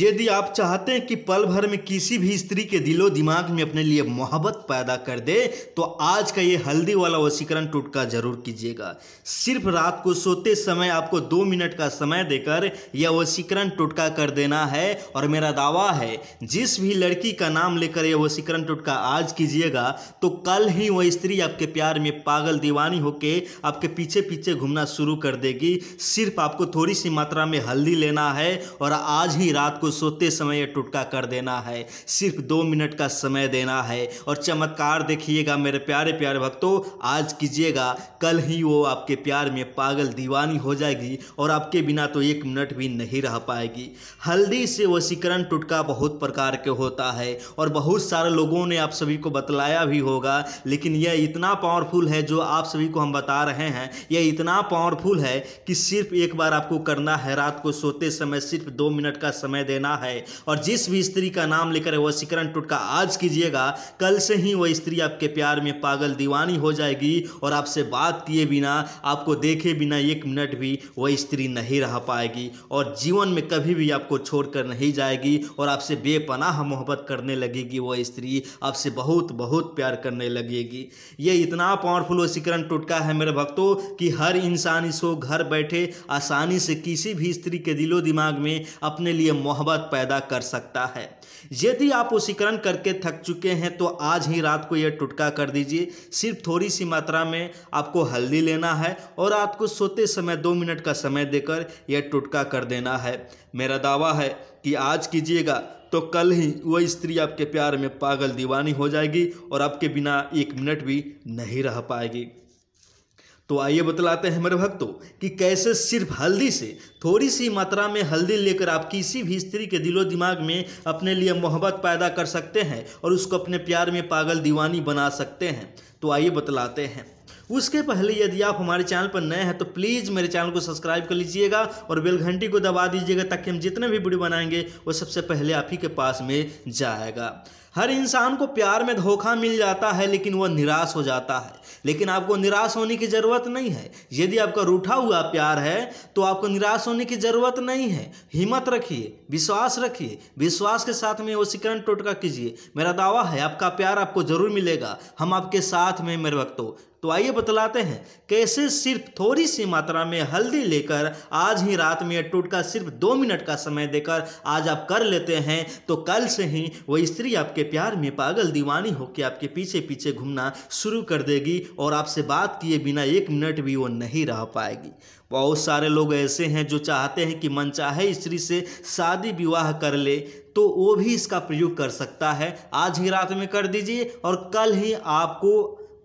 यदि आप चाहते हैं कि पल भर में किसी भी स्त्री के दिलो दिमाग में अपने लिए मोहब्बत पैदा कर दे तो आज का ये हल्दी वाला वसीकरण टुटका जरूर कीजिएगा सिर्फ रात को सोते समय आपको दो मिनट का समय देकर यह वसीकरण टुटका कर देना है और मेरा दावा है जिस भी लड़की का नाम लेकर यह वसीकरण टुटका आज कीजिएगा तो कल ही वह स्त्री आपके प्यार में पागल दीवानी होके आपके पीछे पीछे घूमना शुरू कर देगी सिर्फ आपको थोड़ी सी मात्रा में हल्दी लेना है और आज ही रात आपको सोते समय यह टुटका कर देना है सिर्फ दो मिनट का समय देना है और चमत्कार देखिएगा मेरे प्यारे प्यारे भक्तों आज कीजिएगा कल ही वो आपके प्यार में पागल दीवानी हो जाएगी और आपके बिना तो एक मिनट भी नहीं रह पाएगी हल्दी से वसीकरण टुटका बहुत प्रकार के होता है और बहुत सारे लोगों ने आप सभी को बतलाया भी होगा लेकिन यह इतना पावरफुल है जो आप सभी को हम बता रहे हैं यह इतना पावरफुल है कि सिर्फ एक बार आपको करना है रात को सोते समय सिर्फ दो मिनट का समय समय देना है और जिस भी स्त्री का नाम लेकर वह सिकरण टुटका आज कीजिएगा कल से ही वह स्त्री आपके प्यार में पागल दीवानी हो जाएगी और आपसे बात किए बिना आपको देखे बिना एक मिनट भी वह स्त्री नहीं रह पाएगी और जीवन में कभी भी आपको छोड़कर नहीं जाएगी और आपसे बेपनाह मोहब्बत करने लगेगी वह स्त्री आपसे बहुत बहुत प्यार करने लगेगी ये इतना पावरफुल सिकरण टुटका है मेरे भक्तों कि हर इंसान इसको घर बैठे आसानी से किसी भी स्त्री के दिलो दिमाग में अपने लिए मोहब्बत पैदा कर सकता है यदि आप उसीकरण करके थक चुके हैं तो आज ही रात को यह टुटका कर दीजिए सिर्फ थोड़ी सी मात्रा में आपको हल्दी लेना है और रात को सोते समय दो मिनट का समय देकर यह टुटका कर देना है मेरा दावा है कि आज कीजिएगा तो कल ही वह स्त्री आपके प्यार में पागल दीवानी हो जाएगी और आपके बिना एक मिनट भी नहीं रह पाएगी तो आइए बतलाते हैं मेरे भक्तों कि कैसे सिर्फ हल्दी से थोड़ी सी मात्रा में हल्दी लेकर आप किसी भी स्त्री के दिलो दिमाग में अपने लिए मोहब्बत पैदा कर सकते हैं और उसको अपने प्यार में पागल दीवानी बना सकते हैं तो आइए बतलाते हैं उसके पहले यदि आप हमारे चैनल पर नए हैं तो प्लीज़ मेरे चैनल को सब्सक्राइब कर लीजिएगा और बेल घंटी को दबा दीजिएगा ताकि हम जितने भी वीडियो बनाएंगे वो सबसे पहले आप ही के पास में जाएगा हर इंसान को प्यार में धोखा मिल जाता है लेकिन वह निराश हो जाता है लेकिन आपको निराश होने की ज़रूरत नहीं है यदि आपका रूठा हुआ प्यार है तो आपको निराश होने की ज़रूरत नहीं है हिम्मत रखिए विश्वास रखिए विश्वास के साथ में वो सिकरण टोटका कीजिए मेरा दावा है आपका प्यार आपको ज़रूर मिलेगा हम आपके साथ में मेरे वक्तों तो आइए बतलाते हैं कैसे सिर्फ थोड़ी सी मात्रा में हल्दी लेकर आज ही रात में यह टोटका सिर्फ दो मिनट का समय देकर आज आप कर लेते हैं तो कल से ही वह स्त्री आपके प्यार में पागल दीवानी होकर आपके पीछे पीछे घूमना शुरू कर देगी और आपसे बात किए बिना एक मिनट भी वो नहीं रह पाएगी बहुत सारे लोग ऐसे हैं जो चाहते हैं कि मन चाहे स्त्री से शादी विवाह कर ले तो वो भी इसका प्रयोग कर सकता है आज ही रात में कर दीजिए और कल ही आपको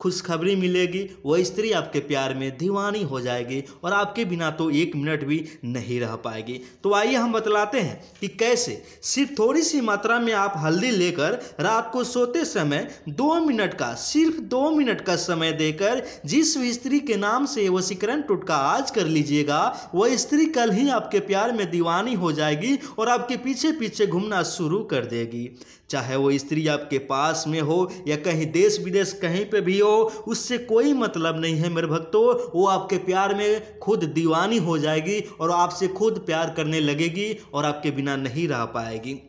खुशखबरी मिलेगी वह स्त्री आपके प्यार में दीवानी हो जाएगी और आपके बिना तो एक मिनट भी नहीं रह पाएगी तो आइए हम बतलाते हैं कि कैसे सिर्फ थोड़ी सी मात्रा में आप हल्दी लेकर रात को सोते समय दो मिनट का सिर्फ दो मिनट का समय देकर जिस स्त्री के नाम से वसीकरण टुटका आज कर लीजिएगा वह स्त्री कल ही आपके प्यार में दीवानी हो जाएगी और आपके पीछे पीछे घूमना शुरू कर देगी चाहे वो स्त्री आपके पास में हो या कहीं देश विदेश कहीं पे भी हो उससे कोई मतलब नहीं है मेरे भक्तों वो आपके प्यार में खुद दीवानी हो जाएगी और आपसे खुद प्यार करने लगेगी और आपके बिना नहीं रह पाएगी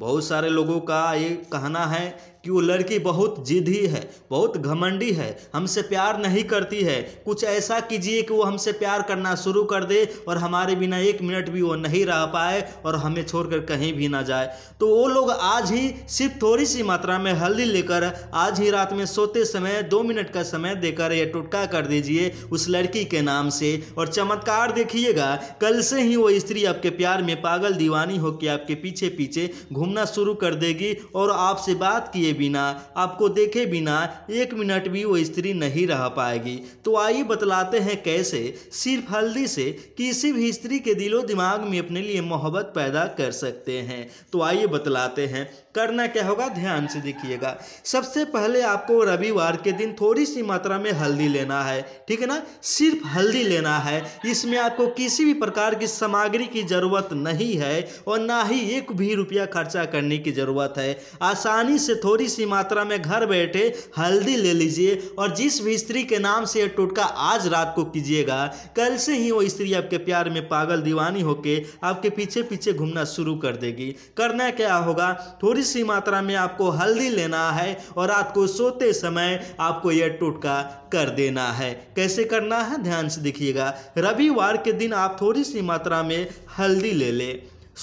बहुत सारे लोगों का ये कहना है कि वो लड़की बहुत जिद्दी है बहुत घमंडी है हमसे प्यार नहीं करती है कुछ ऐसा कीजिए कि वो हमसे प्यार करना शुरू कर दे और हमारे बिना एक मिनट भी वो नहीं रह पाए और हमें छोड़कर कहीं भी ना जाए तो वो लोग आज ही सिर्फ थोड़ी सी मात्रा में हल्दी लेकर आज ही रात में सोते समय दो मिनट का समय देकर यह टोटका कर दीजिए उस लड़की के नाम से और चमत्कार देखिएगा कल से ही वो स्त्री आपके प्यार में पागल दीवानी होकर आपके पीछे पीछे घूमना शुरू कर देगी और आपसे बात किए किए बिना आपको देखे बिना एक मिनट भी वो स्त्री नहीं रह पाएगी तो आइए बतलाते हैं कैसे सिर्फ हल्दी से किसी भी स्त्री के दिलो दिमाग में अपने लिए मोहब्बत पैदा कर सकते हैं तो आइए बतलाते हैं करना क्या होगा ध्यान से देखिएगा सबसे पहले आपको रविवार के दिन थोड़ी सी मात्रा में हल्दी लेना है ठीक है ना सिर्फ हल्दी लेना है इसमें आपको किसी भी प्रकार की सामग्री की ज़रूरत नहीं है और ना ही एक भी रुपया खर्चा करने की ज़रूरत है आसानी से थोड़ी थोड़ी सी मात्रा में घर बैठे हल्दी ले लीजिए और जिस भी स्त्री के नाम से यह टोटका आज रात को कीजिएगा कल से ही वो स्त्री आपके प्यार में पागल दीवानी होके आपके पीछे पीछे घूमना शुरू कर देगी करना क्या होगा थोड़ी सी मात्रा में आपको हल्दी लेना है और रात को सोते समय आपको यह टोटका कर देना है कैसे करना है ध्यान से देखिएगा रविवार के दिन आप थोड़ी सी मात्रा में हल्दी ले लें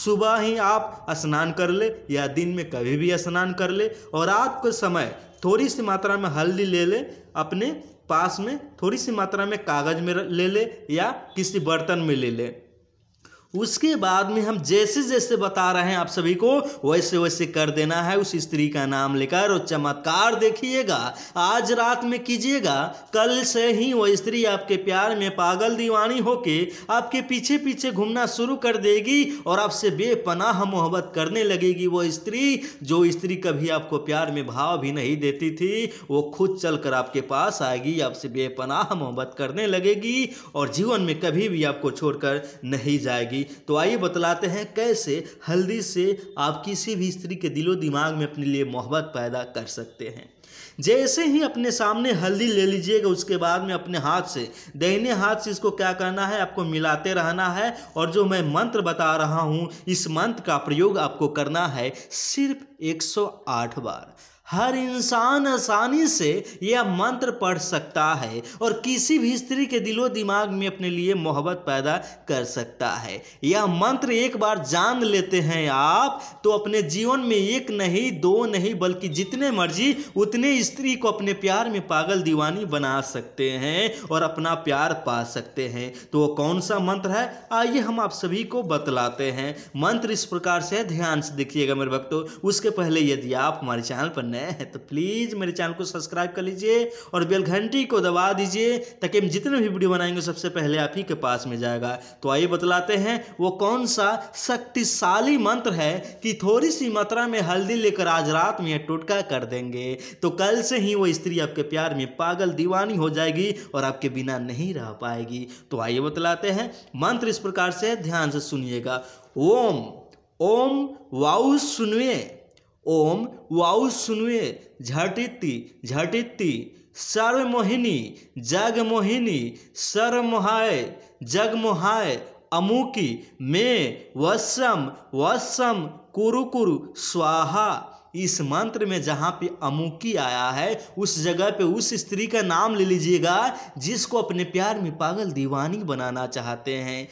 सुबह ही आप स्नान कर ले या दिन में कभी भी स्नान कर ले और के समय थोड़ी सी मात्रा में हल्दी ले ले अपने पास में थोड़ी सी मात्रा में कागज़ में ले ले या किसी बर्तन में ले ले उसके बाद में हम जैसे जैसे बता रहे हैं आप सभी को वैसे वैसे कर देना है उस स्त्री का नाम लेकर और चमत्कार देखिएगा आज रात में कीजिएगा कल से ही वह स्त्री आपके प्यार में पागल दीवानी होके आपके पीछे पीछे घूमना शुरू कर देगी और आपसे बेपनाह मोहब्बत करने लगेगी वो स्त्री जो स्त्री कभी आपको प्यार में भाव भी नहीं देती थी वो खुद चल आपके पास आएगी आपसे बेपनाह मोहब्बत करने लगेगी और जीवन में कभी भी आपको छोड़कर नहीं जाएगी जाएगी तो आइए बतलाते हैं कैसे हल्दी से आप किसी भी स्त्री के दिलो दिमाग में अपने लिए मोहब्बत पैदा कर सकते हैं जैसे ही अपने सामने हल्दी ले लीजिएगा उसके बाद में अपने हाथ से दहने हाथ से इसको क्या करना है आपको मिलाते रहना है और जो मैं मंत्र बता रहा हूँ इस मंत्र का प्रयोग आपको करना है सिर्फ 108 बार हर इंसान आसानी से यह मंत्र पढ़ सकता है और किसी भी स्त्री के दिलो दिमाग में अपने लिए मोहब्बत पैदा कर सकता है यह मंत्र एक बार जान लेते हैं आप तो अपने जीवन में एक नहीं दो नहीं बल्कि जितने मर्जी उतने कितने स्त्री को अपने प्यार में पागल दीवानी बना सकते हैं और अपना प्यार पा सकते हैं तो वो कौन सा मंत्र है आइए हम आप सभी को बतलाते हैं मंत्र इस प्रकार से ध्यान से देखिएगा मेरे भक्तों उसके पहले यदि आप हमारे चैनल पर नए हैं तो प्लीज़ मेरे चैनल को सब्सक्राइब कर लीजिए और बेल घंटी को दबा दीजिए ताकि हम जितने भी वीडियो बनाएंगे सबसे पहले आप ही के पास में जाएगा तो आइए बतलाते हैं वो कौन सा शक्तिशाली मंत्र है कि थोड़ी सी मात्रा में हल्दी लेकर आज रात में टोटका कर देंगे तो तो कल से ही वो स्त्री आपके प्यार में पागल दीवानी हो जाएगी और आपके बिना नहीं रह पाएगी तो आइए बतलाते हैं मंत्र इस प्रकार से ध्यान से सुनिएगा ओम ओम वाउ सुनवे ओम वाउ सुनवे झटिति झटिति सर्व मोहाय जग मोहाय अमुकी मे वसम वसम कुरु कुरु स्वाहा इस मंत्र में जहाँ पे अमुकी आया है उस जगह पे उस स्त्री का नाम ले लीजिएगा जिसको अपने प्यार में पागल दीवानी बनाना चाहते हैं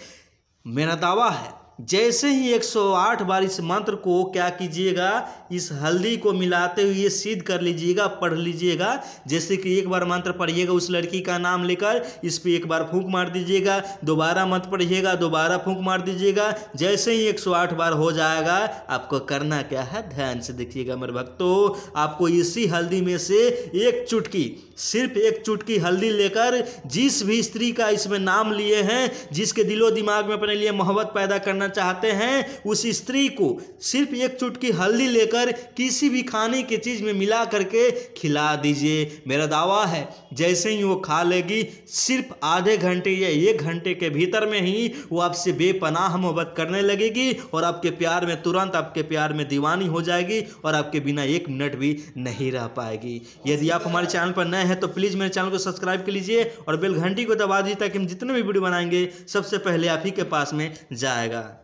मेरा दावा है जैसे ही 108 बार इस मंत्र को क्या कीजिएगा इस हल्दी को मिलाते हुए सिद्ध कर लीजिएगा पढ़ लीजिएगा जैसे कि एक बार मंत्र पढ़िएगा उस लड़की का नाम लेकर इस पर एक बार फूंक मार दीजिएगा दोबारा मंत्र पढ़िएगा दोबारा फूंक मार दीजिएगा जैसे ही 108 बार हो जाएगा आपको करना क्या है ध्यान से देखिएगा मेरे भक्तों आपको इसी हल्दी में से एक चुटकी सिर्फ एक चुटकी हल्दी लेकर जिस भी स्त्री का इसमें नाम लिए हैं जिसके दिलो दिमाग में अपने लिए मोहब्बत पैदा करना करना चाहते हैं उस स्त्री को सिर्फ एक चुटकी हल्दी लेकर किसी भी खाने की चीज़ में मिला करके खिला दीजिए मेरा दावा है जैसे ही वो खा लेगी सिर्फ आधे घंटे या एक घंटे के भीतर में ही वो आपसे बेपनाह मोहब्बत करने लगेगी और आपके प्यार में तुरंत आपके प्यार में दीवानी हो जाएगी और आपके बिना एक मिनट भी नहीं रह पाएगी यदि आप हमारे चैनल पर नए हैं तो प्लीज़ मेरे चैनल को सब्सक्राइब कर लीजिए और बेल घंटी को दबा दीजिए ताकि हम जितने भी वीडियो बनाएंगे सबसे पहले आप ही के पास में जाएगा